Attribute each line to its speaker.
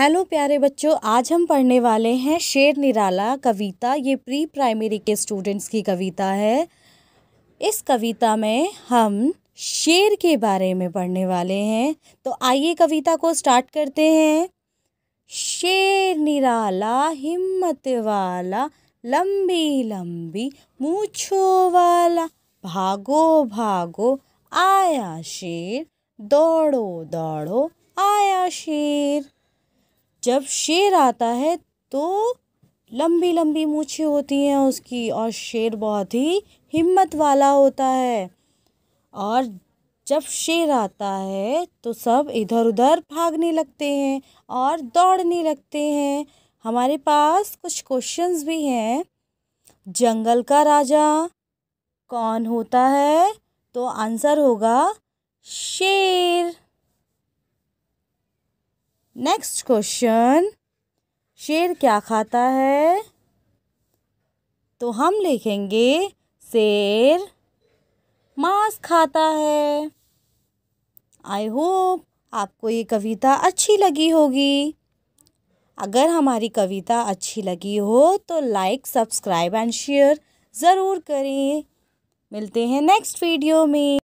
Speaker 1: hello प्यारे बच्चों आज हम पढ़ने वाले हैं शेर निराला कविता ये प्री प्राइमरी के स्टूडेंट्स की कविता है इस कविता में हम शेर के बारे में पढ़ने वाले हैं तो आइए कविता को स्टार्ट करते हैं शेर निराला हिम्मत वाला लंबी लंबी मूछों वाला भागो भागो आया शेर दौड़ो दौड़ो आया शेर जब शेर आता है तो लंबी लंबी मूछें होती हैं उसकी और शेर बहुत ही हिम्मत वाला होता है और जब शेर आता है तो सब इधर उधर भागने लगते हैं और दौड़ने लगते हैं हमारे पास कुछ क्वेश्चंस भी हैं जंगल का राजा कौन होता है तो आंसर होगा शेर नेक्स्ट क्वेश्चन शेर क्या खाता है तो हम लिखेंगे शेर मांस खाता है आई होप आपको ये कविता अच्छी लगी होगी अगर हमारी कविता अच्छी लगी हो तो लाइक सब्सक्राइब एंड शेयर ज़रूर करें मिलते हैं नेक्स्ट वीडियो में